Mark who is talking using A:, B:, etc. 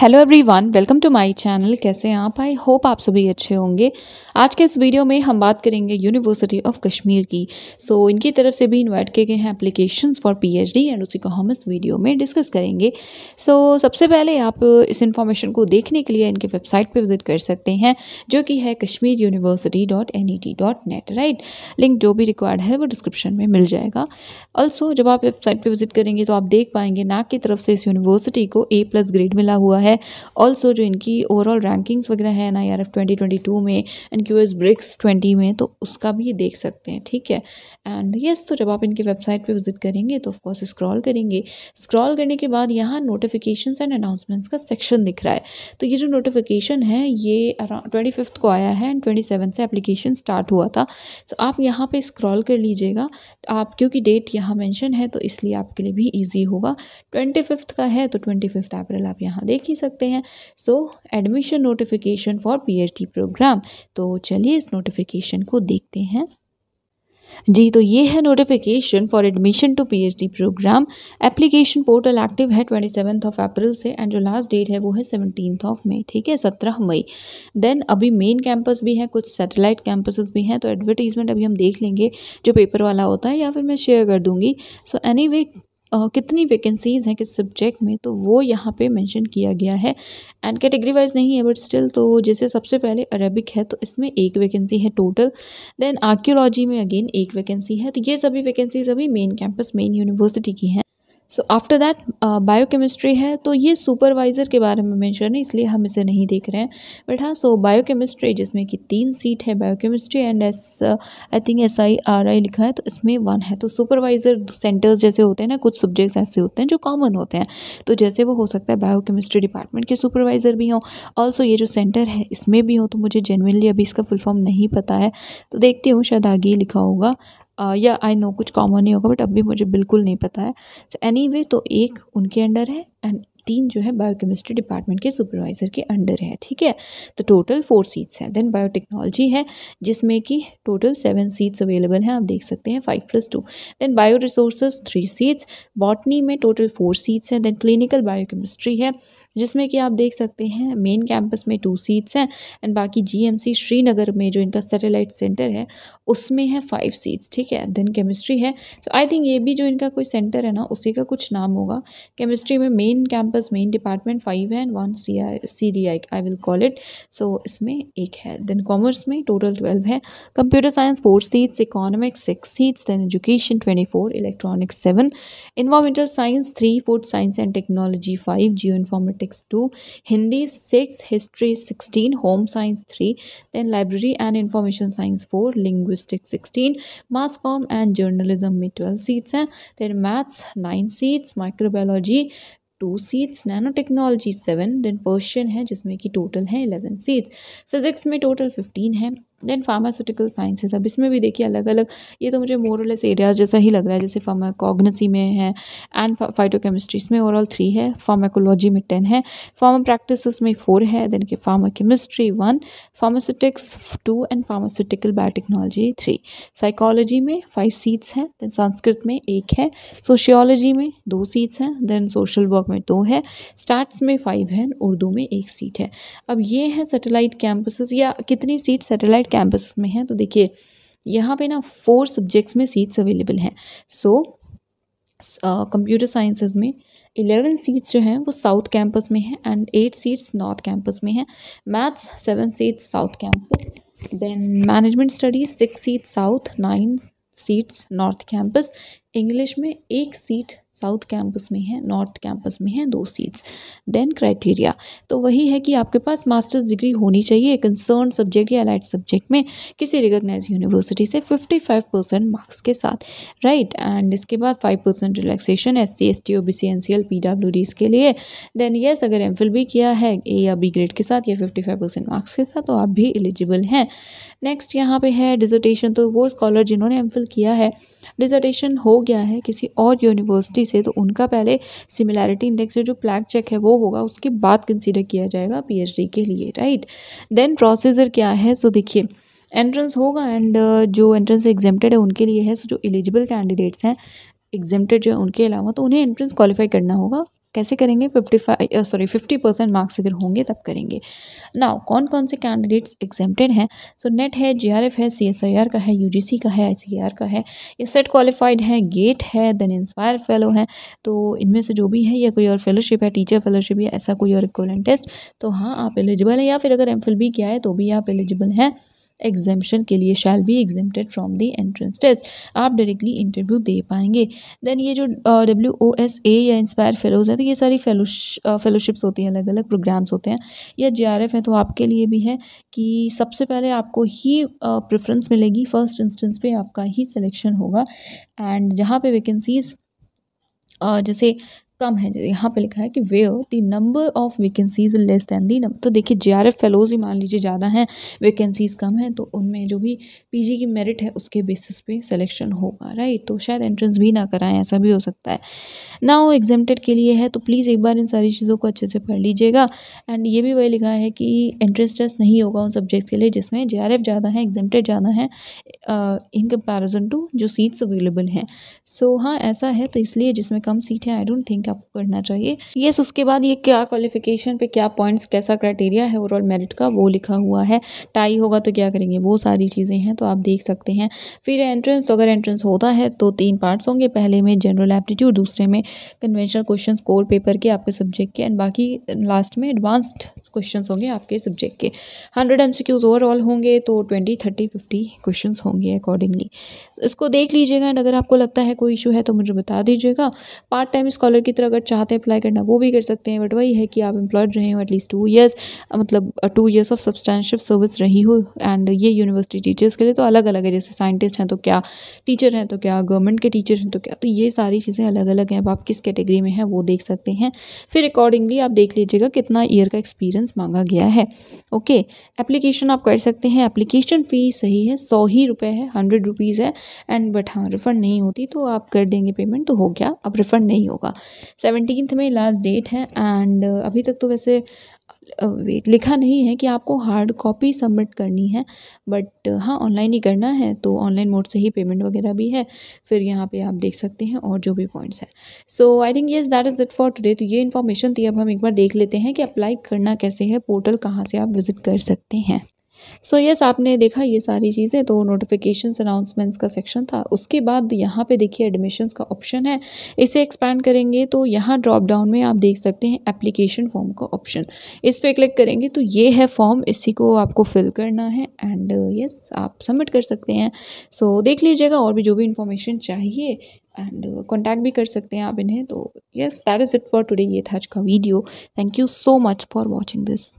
A: hello everyone welcome to my channel कैसे हैं आप आई होप आप सभी अच्छे होंगे आज के इस वीडियो में हम बात करेंगे यूनिवर्सिटी ऑफ कश्मीर की सो so, इनकी तरफ से भी इनवाइट किए गए हैं एप्लीकेशन फॉर पीएचडी एंड उसी को हम इस वीडियो में डिस्कस करेंगे सो so, सबसे पहले आप इस इन्फॉर्मेशन को देखने के लिए इनके वेबसाइट पर विजिट कर सकते हैं जो कि है Kashmir university dot N E T dot net right link जो भी रिक्वायर्ड है वो डिस्क्रिप्शन में मिल जाएगा ऑल्सो जब आप वेबसाइट पर विजिट करेंगे तो आप देख पाएंगे नाक की तरफ से इस यूनिवर्सिटी को ए प्लस ग्रेड मिला हुआ है है ऑल्सो जो इनकी ओवरऑल रैंकिंग्स वगैरह है ना यार ट्वेंटी ट्वेंटी टू में and Q S BRICS twenty में तो उसका भी देख सकते हैं ठीक है एंड येस yes, तो जब आप इनके वेबसाइट पर विजिट करेंगे तो ऑफकोर्स स्क्रॉल करेंगे स्क्रॉल करने के बाद यहाँ नोटिफिकेशन एंड अनाउंसमेंट्स का सेक्शन दिख रहा है तो ये जो नोटिफिकेशन है ये अराउंड ट्वेंटी फिफ्थ को आया है एंड ट्वेंटी सेवन से एप्लीकेशन स्टार्ट हुआ था तो so, आप यहाँ पे स्क्रॉल कर लीजिएगा आप क्योंकि डेट यहाँ मेंशन है तो इसलिए आपके लिए भी ईजी होगा ट्वेंटी फिफ्थ का है तो ट्वेंटी फिफ्थ अप्रैल आप यहाँ देख ही सकते हैं so admission notification for PhD programme तो चलिए इस नोटिफिकेशन को देखते हैं जी तो ये है notification for admission to PhD programme application portal active है ट्वेंटी सेवन्थ ऑफ अप्रैल से एंड जो लास्ट डेट है वो है सेवनटीन ऑफ मई ठीक है सत्रह मई देन अभी मेन कैंपस भी है कुछ सैटेलाइट कैंपसेस भी हैं तो एडवर्टीजमेंट अभी हम देख लेंगे जो पेपर वाला होता है या फिर मैं शेयर कर दूंगी सो एनी कितनी वैकेंसीज़ हैं किस सब्जेक्ट में तो वो यहाँ पे मेंशन किया गया है एंड कैटेगरी वाइज नहीं है बट स्टिल तो जैसे सबसे पहले अरबिक है तो इसमें एक वैकेंसी है टोटल देन आर्क्योलॉजी में अगेन एक वैकेंसी है तो ये सभी वैकेंसीज अभी मेन कैंपस मेन यूनिवर्सिटी की हैं सो आफ्टर दैट बायोकेमिस्ट्री है तो ये सुपरवाइज़र के बारे में मेंशन है इसलिए हम इसे नहीं देख रहे हैं बट हाँ सो बायोकेमिस्ट्री जिसमें कि तीन सीट है biochemistry and S I think S I R I लिखा है तो इसमें वन है तो सुपरवाइज़र सेंटर्स जैसे होते हैं ना कुछ सब्जेक्ट्स ऐसे होते हैं जो कॉमन होते हैं तो जैसे वो हो सकता है बायोकेमिस्ट्री डिपार्टमेंट के सुपरवाइज़र भी हों ऑल्सो ये जो सेंटर है इसमें भी हो तो मुझे जेनविनली अभी इसका फुल फॉर्म नहीं पता है तो देखती हूँ शायद आगे लिखा होगा या आई नो कुछ कॉमन ही होगा बट अभी मुझे बिल्कुल नहीं पता है सो एनी वे तो एक उनके अंडर है एंड तीन जो है बायोकेमिस्ट्री डिपार्टमेंट के सुपरवाइज़र के अंडर है ठीक है तो टोटल फोर सीट्स हैं देन बायोटेक्नोलॉजी है जिसमें कि टोटल सेवन सीट्स अवेलेबल हैं आप देख सकते हैं five plus two then bio resource three seats botany में टोटल फोर सीट्स हैं देन क्लिनिकल बायोकेमिस्ट्री है जिसमें कि आप देख सकते हैं मेन कैंपस में टू सीट्स हैं एंड बाकी जीएमसी श्रीनगर में जो इनका सैटेलाइट सेंटर है उसमें है फाइव सीट्स ठीक है देन केमिस्ट्री है सो आई थिंक ये भी जो इनका कोई सेंटर है ना उसी का कुछ नाम होगा केमिस्ट्री में main campus syllabus main department five है and one C R C D I I will call it so इसमें एक है देन कॉमर्स में टोटल ट्वेल्व है computer science four seats economics six seats then education twenty four electronics seven environmental science three fourth science and technology five geo informatics two Hindi six history sixteen home science three then library and information science four linguistics sixteen mass com and journalism में twelve seats हैं then maths nine seats microbiology two seats nano technology seven then Persian है जिसमें कि total है eleven seats physics में total fifteen है then pharmaceutical sciences अब इसमें भी देखिए अलग अलग ये तो मुझे मोरलेस एरियाज जैसा ही लग रहा है जैसे फार्माकोगनेसी में है एंड फाइटोकेमिस्ट्री इसमें ओवरऑल थ्री है फार्माकोलॉजी में टेन है फार्मा प्रैक्टिस में फोर है देन के pharmachemistry one pharmaceutics two and pharmaceutical biotechnology three psychology में फाइव सीट्स हैं देन संस्कृत में एक है सोशियोलॉजी में दो सीट्स हैं देन सोशल वर्क में दो है स्टैट्स में फाइव है उर्दू में एक सीट है अब ये है सेटेलाइट कैंपसेस या कितनी सीट सेटेलाइट कैंपस में है तो देखिए यहाँ पे ना फोर सब्जेक्ट्स में सीट्स अवेलेबल हैं सो कंप्यूटर साइंसेज में इलेवन सीट्स जो हैं वो साउथ कैंपस में हैं and eight seats north campus में हैं maths seven seats south campus then management studies six seat south nine seats north campus English में एक सीट साउथ कैंपस में है नॉर्थ कैंपस में है दो सीट्स देन क्राइटेरिया तो वही है कि आपके पास मास्टर्स डिग्री होनी चाहिए कंसर्न सब्जेक्ट या अलाइड सब्जेक्ट में किसी रिकोगनाइज यूनिवर्सिटी से 55 परसेंट मार्क्स के साथ राइट एंड इसके बाद 5 percent relaxation S C S T O B C N C L P W Ds के लिए देन येस अगर एम फिल भी किया है ए या बी ग्रेड के साथ या फाइव परसेंट मार्क्स के साथ तो आप भी एलिजिबल हैं नेक्स्ट यहाँ पर है डिजर्टेशन तो वो स्कॉलर जिन्होंने एम फिल किया है डिजर्टेशन हो गया है किसी और यूनिवर्सिटी से तो उनका पहले सिमिलैरिटी इंडेक्स से जो प्लैक चेक है वो होगा उसके बाद कंसिडर किया जाएगा पी के लिए राइट देन प्रोसीजर क्या है सो देखिए एंट्रेंस होगा एंड uh, जो एंट्रेंस एग्जेम्प्टेड है उनके लिए है सो so, जो एलिजिबल कैंडिडेट्स हैं एग्जेम्प्टेड जो है उनके अलावा तो उन्हें एंट्रेंस क्वालिफाई करना होगा कैसे करेंगे fifty five sorry fifty percent marks अगर होंगे तब करेंगे ना कौन कौन से कैंडिडेट्स एग्जेप्टेड हैं सो नेट है जे है सी का है यू का है आई e का है ये सेट क्वालिफाइड है गेट है देन इंस्पायर फेलो है तो इनमें से जो भी है या कोई और फेलोशिप है टीचर फेलोशिप या ऐसा कोई और इक्वलेंट टेस्ट तो हाँ आप एलिजिबल हैं या फिर अगर एम किया है तो भी आप एलिजिबल हैं एग्जामेशन के लिए shall be exempted from the entrance test आप डायरेक्टली इंटरव्यू दे पाएंगे देन ये जो डब्ल्यू ओ एस ए या इंस्पायर फेलोज़ हैं तो ये सारी फेलोशिप्स होती हैं अलग अलग प्रोग्राम्स होते हैं या जे आर एफ है तो आपके लिए भी है कि सबसे पहले आपको ही प्रेफरेंस मिलेगी फर्स्ट इंस्टेंस पे आपका ही सिलेक्शन होगा एंड जहाँ पर वैकेंसीज़ जैसे कम है यहाँ पे लिखा है कि where the number of vacancies less than the number तो देखिए जे आर एफ फेलोज़ ही मान लीजिए ज़्यादा हैं वैकेंसीज कम हैं तो उनमें जो भी पीजी की मेरिट है उसके बेसिस पे सिलेक्शन होगा राइट तो शायद एंट्रेंस भी ना कराएं ऐसा भी हो सकता है ना वो एग्जेमटेड के लिए है तो प्लीज़ एक बार इन सारी चीज़ों को अच्छे से पढ़ लीजिएगा एंड ये भी वही लिखा है कि एंट्रेंस टेस्ट नहीं होगा उन सब्जेक्ट्स के लिए जिसमें जे आर एफ ज़्यादा है एग्जेम्प्टेड ज़्यादा है इन कंपेरिजन टू जो सीट्स अवेलेबल हैं सो हाँ ऐसा है तो इसलिए जिसमें कम सीट है आई डोंट थिंक कि आपको करना चाहिए ये उसके बाद ये क्या क्वालिफिकेशन पे क्या पॉइंट्स कैसा क्राइटेरिया है ओवरऑल मेरिट का वो लिखा हुआ है टाई होगा तो क्या करेंगे वो सारी चीज़ें हैं तो आप देख सकते हैं फिर एंट्रेंस तो अगर एंट्रेंस होता है तो तीन पार्ट्स होंगे पहले में जनरल एप्टीट्यूड दूसरे में कन्वेंशनल क्वेश्चन कोर पेपर के आपके सब्जेक्ट के एंड बाकी लास्ट में एडवांस्ड क्वेश्चन होंगे आपके सब्जेक्ट के हंड्रेड एम ओवरऑल होंगे तो ट्वेंटी थर्टी फिफ्टी क्वेश्चन होंगे अकॉर्डिंगली इसको देख लीजिएगा एंड अगर आपको लगता है कोई इशू है तो मुझे बता दीजिएगा पार्ट टाइम स्कॉलर की तरह अगर चाहते हैं अप्लाई करना वो भी कर सकते हैं बट वही है कि आप एम्प्लॉयड रहे हो एटलीस्ट टू ईयर्स मतलब two years of substantial service रही हो एंड ये यूनिवर्सिटी टीचर्स के लिए तो अलग अलग है जैसे साइंटिस्ट हैं तो क्या टीचर हैं तो क्या गवर्नमेंट के टीचर हैं तो क्या तो ये सारी चीज़ें अलग अलग हैं अब आप किस कैटेगरी में हैं वो देख सकते हैं फिर अकॉर्डिंगली आप देख लीजिएगा कितना ईयर का एक्सपीरियंस मांगा गया है ओके एप्लीकेशन आप कर सकते हैं एप्लीकेशन फ़ीस सही है सौ ही रुपये है हंड्रेड रुपीज़ है एंड बट हाँ रिफ़ंड नहीं होती तो आप कर देंगे पेमेंट तो हो गया अब रिफ़ंड नहीं होगा सेवनटीन्थ में लास्ट डेट है एंड uh, अभी तक तो वैसे वेट uh, लिखा नहीं है कि आपको हार्ड कॉपी सबमिट करनी है बट uh, हाँ ऑनलाइन ही करना है तो ऑनलाइन मोड से ही पेमेंट वगैरह भी है फिर यहाँ पे आप देख सकते हैं और जो भी पॉइंट्स हैं so I think yes that is it for today तो ये इन्फॉर्मेशन थी तो अब हम एक बार देख लेते हैं कि अप्लाई करना कैसे है पोर्टल कहाँ से आप विज़िट कर सकते हैं सो so, यस yes, आपने देखा ये सारी चीज़ें तो नोटिफिकेशन अनाउंसमेंट्स का सेक्शन था उसके बाद यहाँ पे देखिए एडमिशन्स का ऑप्शन है इसे एक्सपैंड करेंगे तो यहाँ ड्रॉप डाउन में आप देख सकते हैं एप्लीकेशन फॉर्म का ऑप्शन इस पर क्लिक करेंगे तो ये है फॉर्म इसी को आपको फिल करना है एंड यस yes, आप सबमिट कर सकते हैं सो so, देख लीजिएगा और भी जो भी इंफॉर्मेशन चाहिए एंड कॉन्टैक्ट भी कर सकते हैं आप इन्हें तो yes that is it for today ये था आज का video thank you so much for watching this